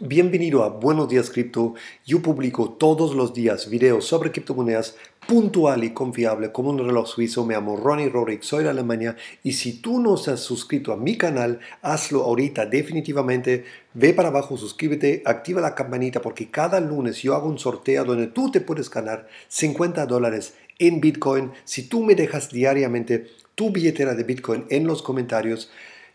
Bienvenido a Buenos Días Cripto. Yo publico todos los días videos sobre criptomonedas puntual y confiable como un reloj suizo. Me llamo Ronnie Rorick, soy de Alemania y si tú no has suscrito a mi canal, hazlo ahorita definitivamente. Ve para abajo, suscríbete, activa la campanita porque cada lunes yo hago un sorteo donde tú te puedes ganar 50 dólares en Bitcoin si tú me dejas diariamente tu billetera de Bitcoin en los comentarios.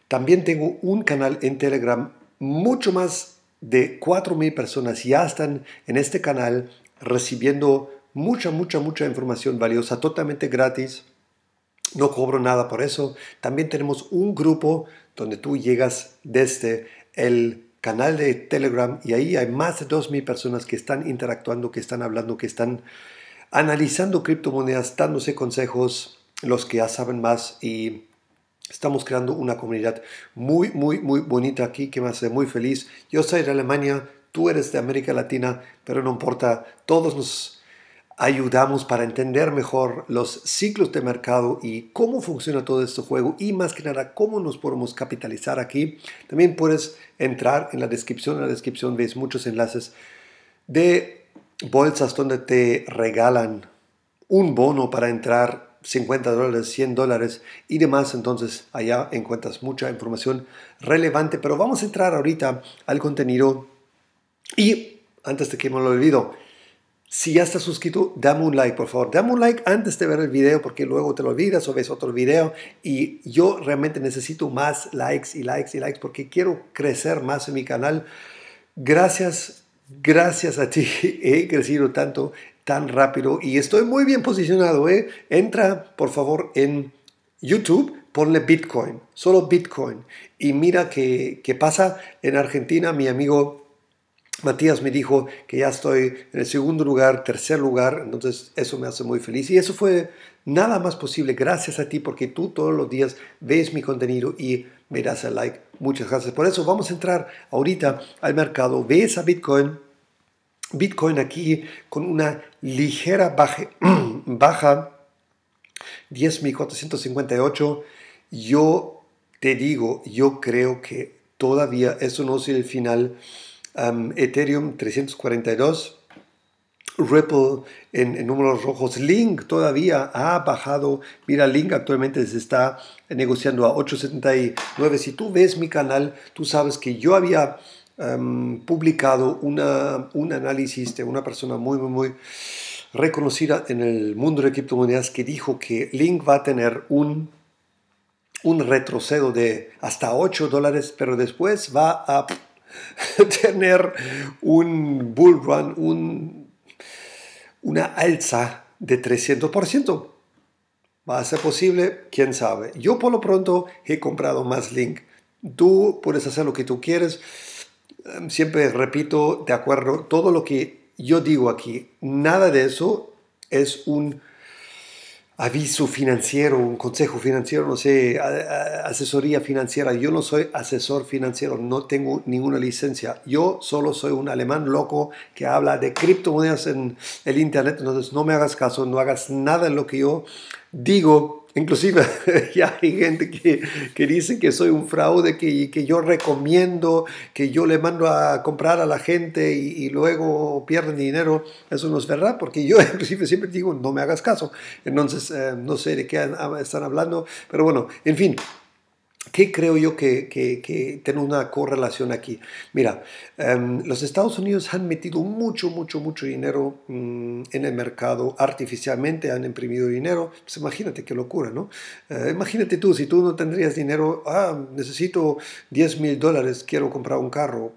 También tengo un canal en Telegram mucho más de 4.000 personas ya están en este canal recibiendo mucha, mucha, mucha información valiosa totalmente gratis. No cobro nada por eso. También tenemos un grupo donde tú llegas desde el canal de Telegram y ahí hay más de 2.000 personas que están interactuando, que están hablando, que están analizando criptomonedas, dándose consejos, los que ya saben más y Estamos creando una comunidad muy, muy, muy bonita aquí que me hace muy feliz. Yo soy de Alemania, tú eres de América Latina, pero no importa, todos nos ayudamos para entender mejor los ciclos de mercado y cómo funciona todo este juego y más que nada cómo nos podemos capitalizar aquí. También puedes entrar en la descripción, en la descripción ves muchos enlaces de bolsas donde te regalan un bono para entrar 50 dólares, 100 dólares y demás. Entonces allá encuentras mucha información relevante. Pero vamos a entrar ahorita al contenido. Y antes de que me lo olvido, si ya estás suscrito, dame un like, por favor. Dame un like antes de ver el video porque luego te lo olvidas o ves otro video. Y yo realmente necesito más likes y likes y likes porque quiero crecer más en mi canal. Gracias, gracias a ti. He crecido tanto tan rápido y estoy muy bien posicionado. ¿eh? Entra, por favor, en YouTube, ponle Bitcoin, solo Bitcoin. Y mira qué que pasa en Argentina. Mi amigo Matías me dijo que ya estoy en el segundo lugar, tercer lugar. Entonces eso me hace muy feliz. Y eso fue nada más posible gracias a ti porque tú todos los días ves mi contenido y me das el like. Muchas gracias. Por eso vamos a entrar ahorita al mercado. Ves a Bitcoin Bitcoin aquí con una ligera baje, baja, 10.458. Yo te digo, yo creo que todavía eso no es el final. Ethereum 342. Ripple en, en, números rojos. Link todavía ha bajado. Mira, Link actualmente se está negociando a 8.79. Si tú ves mi canal, tú sabes que yo había Em, publicado un análisis de una persona muy, muy, reconocida en el mundo de criptomonedas que dijo que Link va a tener un, un retroceso de hasta 8 dólares, pero después va a tener un bull run, un, una alza de 300%. ¿Va a ser posible? ¿Quién sabe? Yo por lo pronto he comprado más Link. Tú puedes hacer lo que tú quieres. Em, siempre repito, de acuerdo, todo lo que yo digo aquí, nada de eso es un aviso financiero, un consejo financiero, no sé, asesoría financiera. Yo no soy asesor financiero, no tengo ninguna licencia. Yo solo soy un alemán loco que habla de criptomonedas en el Internet, entonces no me hagas caso, no hagas nada de lo que yo digo, inclusive ya hay gente que, dice que soy un fraude, que, que yo recomiendo, que yo le mando a comprar a la gente y, luego pierden dinero. Eso no es verdad, porque yo inclusive siempre digo, no me hagas caso. Entonces, eh, no sé de qué están hablando, pero bueno, en fin. ¿Qué creo yo que, que, tiene una correlación aquí? Mira, em, los Estados Unidos han metido mucho, mucho, mucho dinero mm, en el mercado artificialmente, han imprimido dinero. Pues imagínate qué locura, ¿no? Eh, imagínate tú, si tú no tendrías dinero, ah, necesito 10 mil dólares, quiero comprar un carro,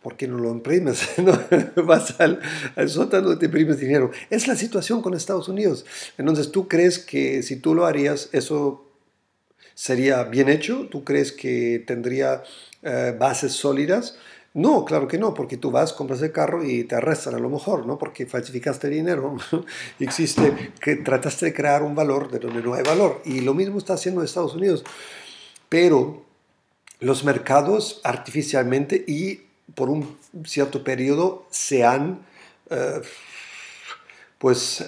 ¿por qué no lo imprimes? Vas al, al, sótano y te imprimes dinero. Es la situación con Estados Unidos. Entonces, ¿tú crees que si tú lo harías, eso ¿Sería bien hecho? ¿Tú crees que tendría eh, bases sólidas? No, claro que no, porque tú vas, compras el carro y te arrestan a lo mejor, ¿no? Porque falsificaste dinero. Existe que trataste de crear un valor de donde no hay valor. Y lo mismo está haciendo Estados Unidos. Pero los mercados artificialmente y por un cierto periodo se han, eh, pues, eh,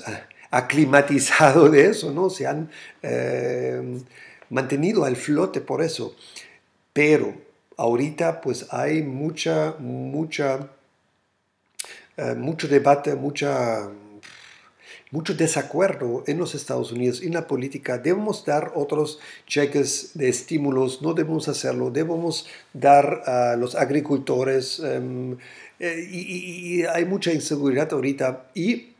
aclimatizado de eso, ¿no? Se han mantenido al flote por eso. Pero ahorita pues hay mucha, mucha, eh, mucho debate, mucha, mucho desacuerdo en los Estados Unidos, en la política. Debemos dar otros cheques de estímulos, no debemos hacerlo, debemos dar a los agricultores em, eh, y, hay mucha inseguridad ahorita y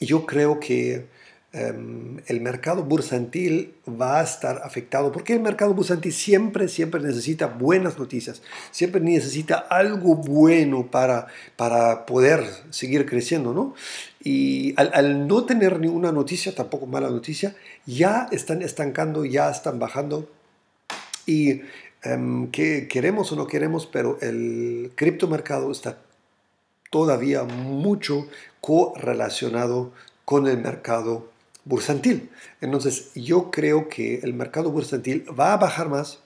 yo creo que Em, el mercado bursantil va a estar afectado, porque el mercado bursantil siempre, siempre necesita buenas noticias, siempre necesita algo bueno para, para poder seguir creciendo, ¿no? Y al, no tener ninguna noticia, tampoco mala noticia, ya están estancando, ya están bajando y em, que queremos o no queremos, pero el criptomercado está todavía mucho correlacionado con el mercado bursantil. Entonces yo creo que el mercado bursantil va a bajar más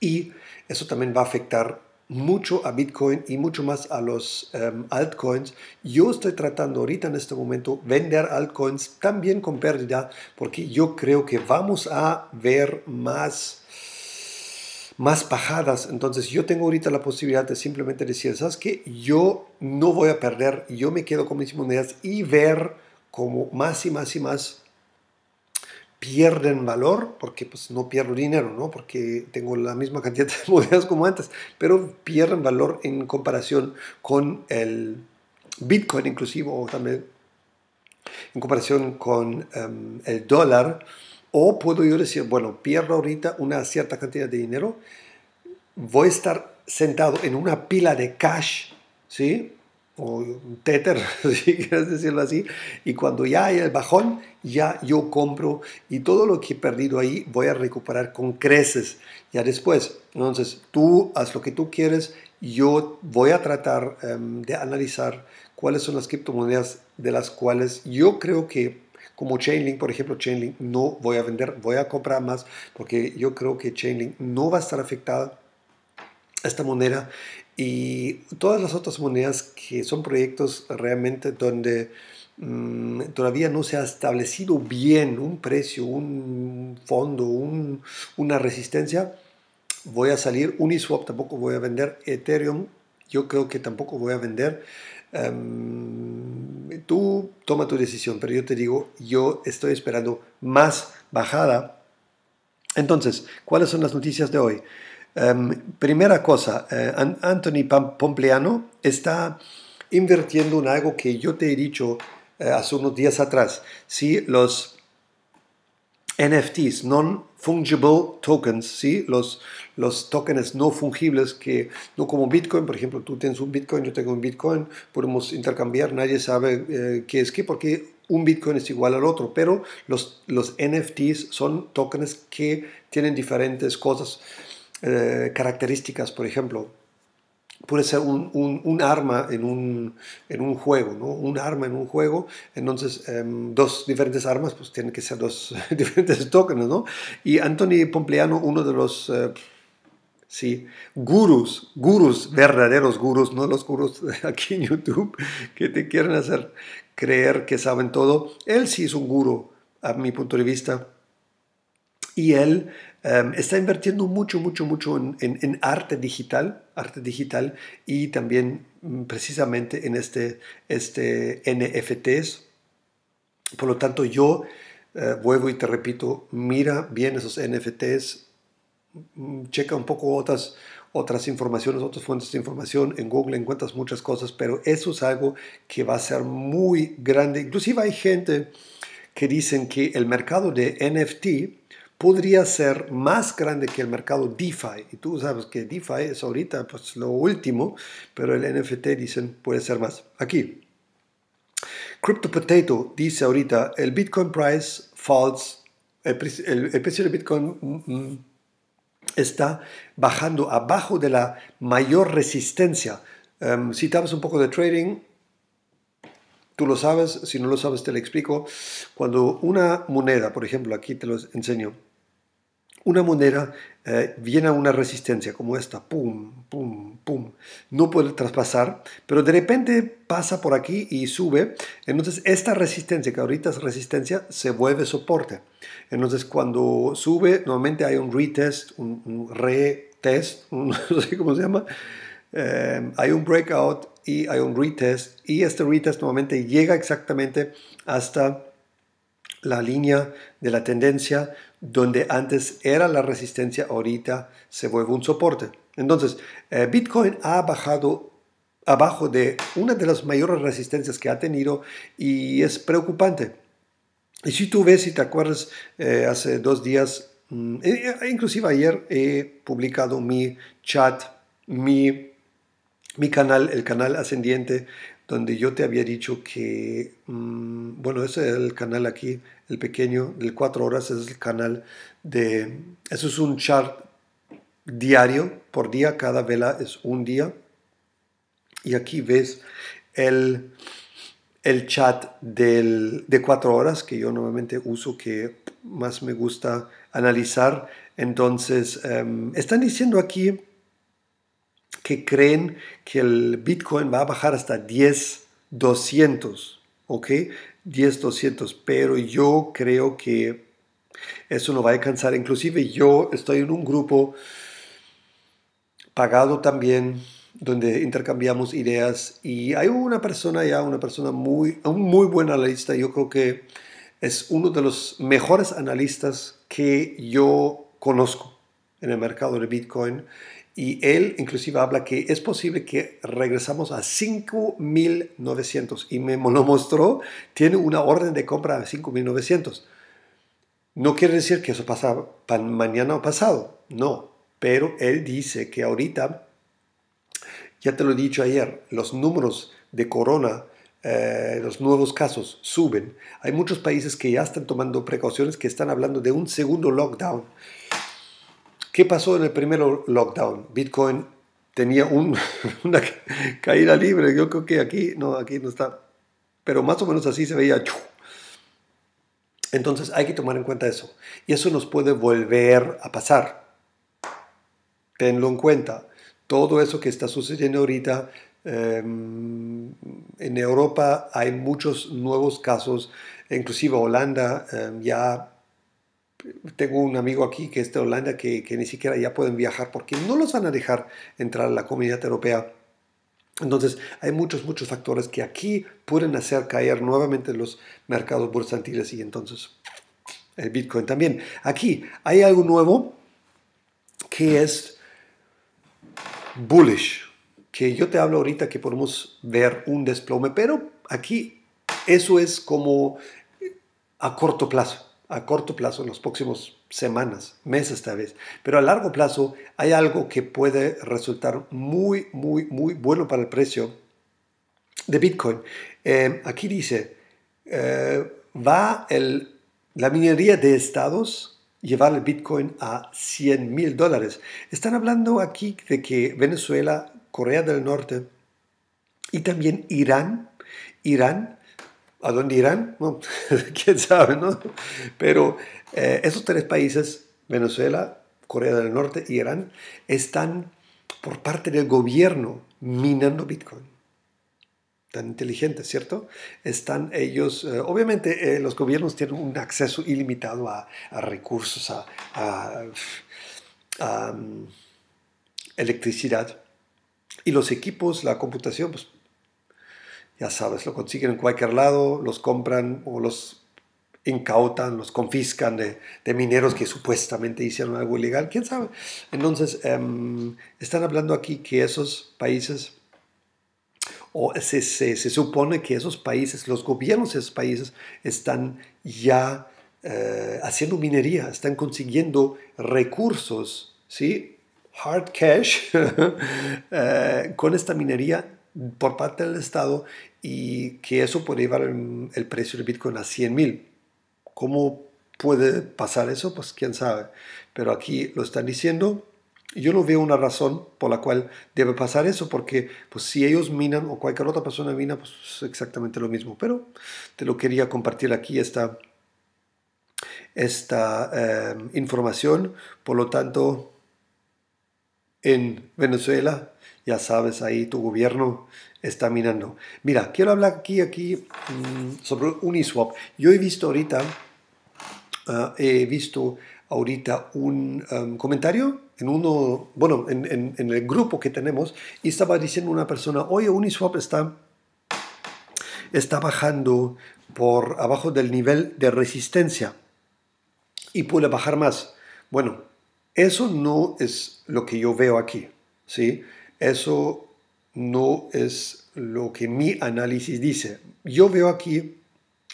y eso también va a afectar mucho a Bitcoin y mucho más a los em, altcoins. Yo estoy tratando ahorita en este momento vender altcoins también con pérdida porque yo creo que vamos a ver más más bajadas, entonces yo tengo ahorita la posibilidad de simplemente decir, ¿sabes qué? Yo no voy a perder, yo me quedo con mis monedas y ver como más y más y más pierden valor, porque pues no pierdo dinero, ¿no? Porque tengo la misma cantidad de monedas como antes, pero pierden valor en comparación con el Bitcoin inclusive, o también en comparación con em, el dólar, o puedo yo decir, bueno, pierdo ahorita una cierta cantidad de dinero, voy a estar sentado en una pila de cash, ¿sí? o tether, si quieres decirlo así, y cuando ya hay el bajón, ya yo compro y todo lo que he perdido ahí voy a recuperar con creces ya después. Entonces tú haz lo que tú quieres, yo voy a tratar em, de analizar cuáles son las criptomonedas de las cuales yo creo que como Chainlink, por ejemplo, Chainlink no voy a vender, voy a comprar más porque yo creo que Chainlink no va a estar afectada esta moneda y todas las otras monedas que son proyectos realmente donde mm, todavía no se ha establecido bien un precio, un fondo, una resistencia, voy a salir. Uniswap tampoco voy a vender. Ethereum yo creo que tampoco voy a vender. Em, tú toma tu decisión, pero yo te digo, yo estoy esperando más bajada. Entonces, ¿cuáles son las noticias de hoy? Em, primera cosa, eh, Anthony Pompliano está invirtiendo en algo que yo te he dicho eh, hace unos días atrás. los NFTs, non-fungible tokens, ¿sí? los, los tokens no fungibles, que no como Bitcoin, por ejemplo, tú tienes un Bitcoin, yo tengo un Bitcoin, podemos intercambiar, nadie sabe eh, qué es qué, porque un Bitcoin es igual al otro, pero los, los NFTs son tokens que tienen diferentes cosas eh, características, por ejemplo, puede ser un, arma en un, en un juego, ¿no? Un arma en un juego, entonces em, dos diferentes armas, pues tienen que ser dos diferentes tokens, ¿no? Y Anthony Pompleano, uno de los... Eh, sí, gurús, gurús, verdaderos gurús, no los gurús aquí en YouTube que te quieren hacer creer que saben todo. Él sí es un guru, a mi punto de vista. Y él Em, está invirtiendo mucho, mucho, mucho en, arte digital, arte digital y también mm, precisamente en este, este NFTs. Por lo tanto, yo eh, vuelvo y te repito, mira bien esos NFTs, mm, checa un poco otras, otras informaciones, otras fuentes de información. En Google encuentras muchas cosas, pero eso es algo que va a ser muy grande. Inclusive hay gente que dicen que el mercado de NFT podría ser más grande que el mercado DeFi. Y tú sabes que DeFi es ahorita pues, lo último, pero el NFT dicen puede ser más. Aquí, Crypto Potato dice ahorita, el Bitcoin price falls, el, precio del Bitcoin mm, mm, está bajando abajo de la mayor resistencia. Em, si sabes un poco de trading, tú lo sabes, si no lo sabes te lo explico. Cuando una moneda, por ejemplo, aquí te lo enseño, una moneda eh, viene a una resistencia como esta, pum, pum, pum, no puede traspasar, pero de repente pasa por aquí y sube, entonces esta resistencia, que ahorita es resistencia, se vuelve soporte. Entonces cuando sube, normalmente hay un retest, un, retest, no sé cómo se llama, eh, hay un breakout y hay un retest, y este retest normalmente llega exactamente hasta la línea de la tendencia donde antes era la resistencia, ahorita se vuelve un soporte. Entonces, eh, Bitcoin ha bajado abajo de una de las mayores resistencias que ha tenido y es preocupante. Y si tú ves, si te acuerdas, eh, hace dos días, mm, eh, inclusive ayer he publicado mi chat, mi, mi canal, el canal ascendiente, donde yo te había dicho que, mm, bueno, ese es el canal aquí, el pequeño, del 4 horas, es el canal de, eso es un chat diario, por día, cada vela es un día. Y aquí ves el, el chat del, de 4 horas que yo normalmente uso, que más me gusta analizar. Entonces, em, están diciendo aquí que creen que el Bitcoin va a bajar hasta 10,200, ¿ok? 10,200, pero yo creo que eso no va a alcanzar. Inclusive yo estoy en un grupo pagado también donde intercambiamos ideas y hay una persona ya, una persona muy, muy analista, yo creo que es uno de los mejores analistas que yo conozco en el mercado de Bitcoin y él inclusive habla que es posible que regresamos a 5.900 y me lo mostró, tiene una orden de compra de 5.900. No quiere decir que eso pasa mañana o pasado, no, pero él dice que ahorita, ya te lo he dicho ayer, los números de corona, eh, los nuevos casos suben. Hay muchos países que ya están tomando precauciones, que están hablando de un segundo lockdown ¿Qué pasó en el primer lockdown? Bitcoin tenía una caída libre. Yo creo que aquí no, aquí no está. Pero más o menos así se veía. Entonces hay que tomar en cuenta eso. Y eso nos puede volver a pasar. Tenlo en cuenta. Todo eso que está sucediendo ahorita. Em, en Europa hay muchos nuevos casos. Inclusive Holanda em, ya tengo un amigo aquí que es de Holanda que, que, ni siquiera ya pueden viajar porque no los van a dejar entrar a la comunidad europea. Entonces hay muchos, muchos factores que aquí pueden hacer caer nuevamente los mercados bursantiles y entonces el Bitcoin también. Aquí hay algo nuevo que es bullish, que yo te hablo ahorita que podemos ver un desplome, pero aquí eso es como a corto plazo a corto plazo, en los próximos semanas, meses tal vez, pero a largo plazo hay algo que puede resultar muy, muy, muy bueno para el precio de Bitcoin. Eh, aquí dice, eh, va el, la minería de estados llevar el Bitcoin a 100 mil dólares. Están hablando aquí de que Venezuela, Corea del Norte y también Irán, Irán ¿A dónde irán? No, quién sabe, ¿no? Pero eh, esos tres países, Venezuela, Corea del Norte y Irán, están por parte del gobierno minando Bitcoin. Tan inteligentes, ¿cierto? Están ellos, eh, obviamente eh, los gobiernos tienen un acceso ilimitado a, recursos, a, mm, electricidad. Y los equipos, la computación, pues ya sabes, lo consiguen en cualquier lado, los compran o los incautan, los confiscan de, mineros que supuestamente hicieron algo ilegal, quién sabe. Entonces, em, están hablando aquí que esos países, o se, se, se, supone que esos países, los gobiernos de esos países, están ya eh, haciendo minería, están consiguiendo recursos, ¿sí? Hard cash eh, con esta minería por parte del Estado y que eso puede llevar el, precio del Bitcoin a 100 mil. ¿Cómo puede pasar eso? Pues quién sabe. Pero aquí lo están diciendo. Yo no veo una razón por la cual debe pasar eso, porque pues, si ellos minan o cualquier otra persona mina, pues es exactamente lo mismo. Pero te lo quería compartir aquí esta, esta eh, información. Por lo tanto, en Venezuela ya sabes, ahí tu gobierno está mirando. Mira, quiero hablar aquí, aquí mm, sobre Uniswap. Yo he visto ahorita, ah, he visto ahorita un um, comentario en uno, bueno, el grupo que tenemos y estaba diciendo una persona, oye, Uniswap está, está bajando por abajo del nivel de resistencia y puede bajar más. Bueno, eso no es lo que yo veo aquí, ¿sí? Eso no es lo que mi análisis dice. Yo veo aquí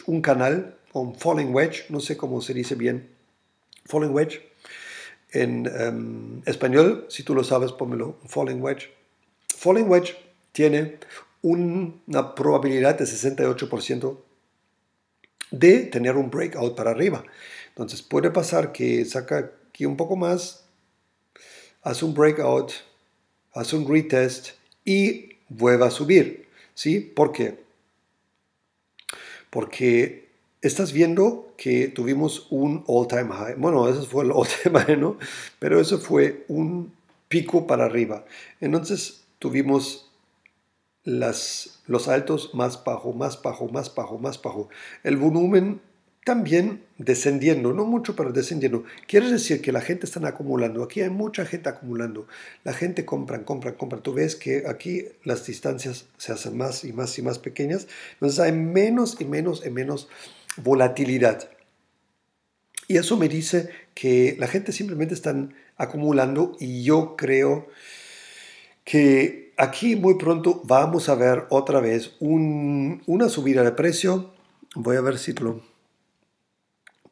un canal, un falling wedge, no sé cómo se dice bien, falling wedge. En em, español, si tú lo sabes, pónmelo, falling wedge. Falling wedge tiene una probabilidad de 68% de tener un breakout para arriba. Entonces puede pasar que saca aquí un poco más, hace un breakout, hace un retest y vuelva a subir. ¿Sí? ¿Por qué? Porque estás viendo que tuvimos un all-time high. Bueno, eso fue el all-time high, ¿no? Pero eso fue un pico para arriba. Entonces tuvimos las, los altos más bajo, más bajo, más bajo, más bajo. El volumen también descendiendo, no mucho, pero descendiendo. Quiere decir que la gente está acumulando. Aquí hay mucha gente acumulando. La gente compra, compra, compra. Tú ves que aquí las distancias se hacen más y más y más pequeñas. Entonces hay menos y menos y menos volatilidad. Y eso me dice que la gente simplemente está acumulando y yo creo que aquí muy pronto vamos a ver otra vez una subida de precio. Voy a ver si lo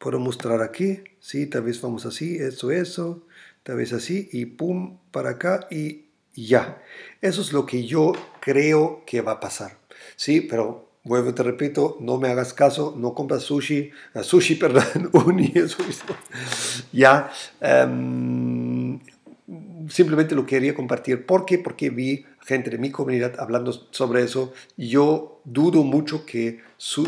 puedo mostrar aquí, ¿sí? Tal vez vamos así, eso, eso, tal vez así, y pum, para acá y ya. Eso es lo que yo creo que va a pasar, ¿sí? Pero vuelvo te repito, no me hagas caso, no compras sushi, eh, sushi, perdón, uni, eso, ya. Em, simplemente lo quería compartir. ¿Por Porque vi gente de mi comunidad hablando sobre eso. Yo dudo mucho que su,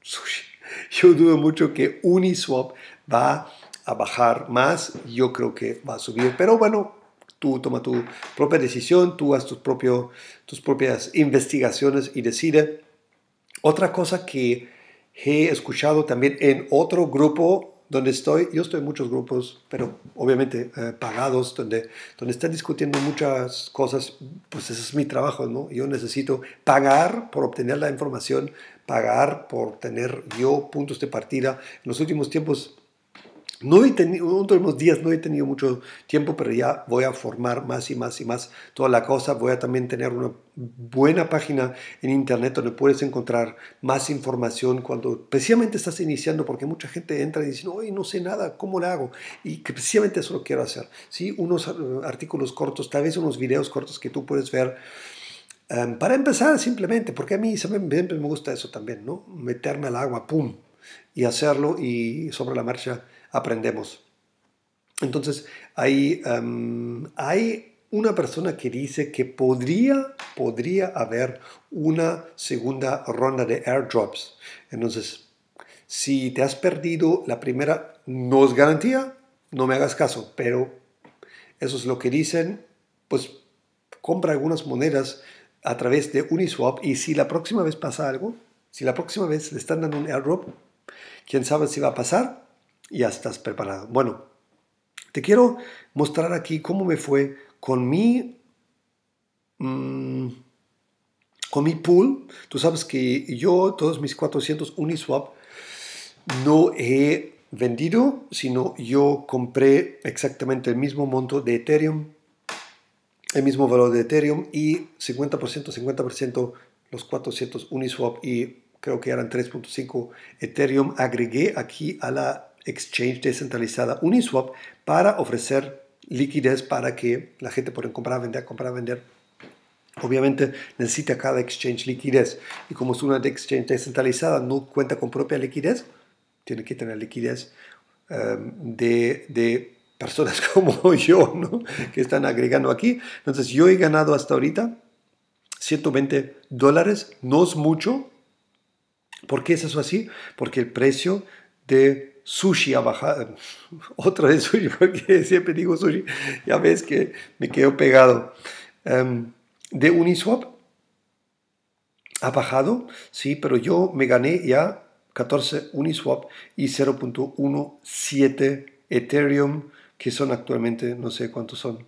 sushi, Yo dudo mucho que Uniswap va a bajar más, yo creo que va a subir, pero bueno, tú toma tu propia decisión, tú haz tus, propio, tus propias investigaciones y decide. Otra cosa que he escuchado también en otro grupo donde estoy, yo estoy en muchos grupos, pero obviamente eh, pagados, donde, donde están discutiendo muchas cosas, pues ese es mi trabajo, ¿no? Yo necesito pagar por obtener la información, pagar por tener yo puntos de partida. En los últimos tiempos no he tenido, los días no he tenido mucho tiempo, pero ya voy a formar más y más y más toda la cosa. Voy a también tener una buena página en internet donde puedes encontrar más información cuando precisamente estás iniciando, porque mucha gente entra y dice, hoy no sé nada, ¿cómo lo hago? Y precisamente eso lo quiero hacer. Sí, unos eh, artículos cortos, tal vez unos videos cortos que tú puedes ver. Em, para empezar simplemente, porque a mí siempre me gusta eso también, ¿no? Meterme al agua, ¡pum! Y hacerlo y sobre la marcha aprendemos. Entonces, hay, em, hay una persona que dice que podría, podría haber una segunda ronda de airdrops. Entonces, si te has perdido la primera, no es garantía, no me hagas caso, pero eso es lo que dicen, pues compra algunas monedas a través de Uniswap y si la próxima vez pasa algo, si la próxima vez le están dando un airdrop, quién sabe si va a pasar, ya estás preparado. Bueno, te quiero mostrar aquí cómo me fue con mi... Mm, con mi pool, tú sabes que yo todos mis 400 Uniswap no he vendido, sino yo compré exactamente el mismo monto de Ethereum, el mismo valor de Ethereum y 50%, 50% los 400 Uniswap y creo que eran 3.5 Ethereum. Agregué aquí a la exchange descentralizada Uniswap para ofrecer liquidez para que la gente pueda comprar, vender, comprar, vender. Obviamente necesita cada exchange liquidez y como es una exchange descentralizada no cuenta con propia liquidez, tiene que tener liquidez em, de, de personas como yo, ¿no? que están agregando aquí. Entonces yo he ganado hasta ahorita 120 dólares, no es mucho. ¿Por qué es eso así? Porque el precio de sushi ha bajado, otra vez sushi, porque siempre digo sushi, ya ves que me quedo pegado. Em, de Uniswap ha bajado, sí, pero yo me gané ya 14 Uniswap y 0.17 Ethereum, que son actualmente, no sé cuántos son,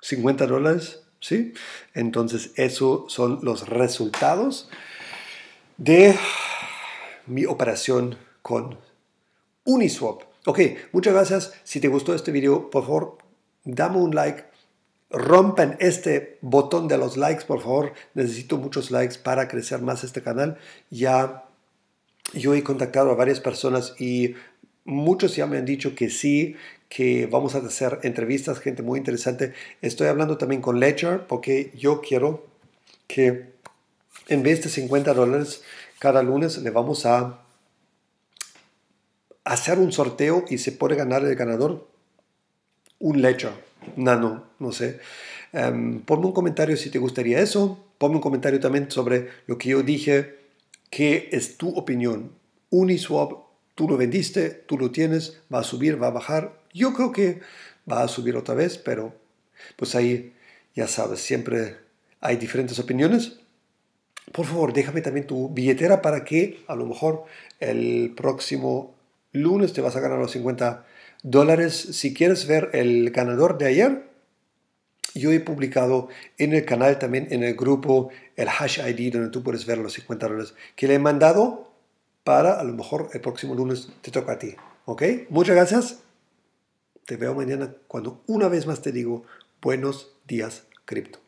50 dólares, ¿sí? Entonces, esos son los resultados de mi operación con Uniswap. Ok, muchas gracias. Si te gustó este video, por favor, dame un like. Rompen este botón de los likes, por favor. Necesito muchos likes para crecer más este canal. Ya yo he contactado a varias personas y muchos ya me han dicho que sí, que vamos a hacer entrevistas, gente muy interesante. Estoy hablando también con Ledger porque yo quiero que en vez de 50 dólares cada lunes le vamos a hacer un sorteo y se puede ganar el ganador un lecho nano, no sé. Em, ponme un comentario si te gustaría eso. Ponme un comentario también sobre lo que yo dije. ¿Qué es tu opinión? Uniswap, tú lo vendiste, tú lo tienes, va a subir, va a bajar. Yo creo que va a subir otra vez, pero pues ahí ya sabes, siempre hay diferentes opiniones. Por favor, déjame también tu billetera para que a lo mejor el próximo lunes te vas a ganar los 50 dólares. Si quieres ver el ganador de ayer, yo he publicado en el canal también, en el grupo, el hash ID, donde tú puedes ver los 50 dólares que le he mandado para a lo mejor el próximo lunes te toca a ti. ¿Ok? Muchas gracias. Te veo mañana cuando una vez más te digo buenos días cripto.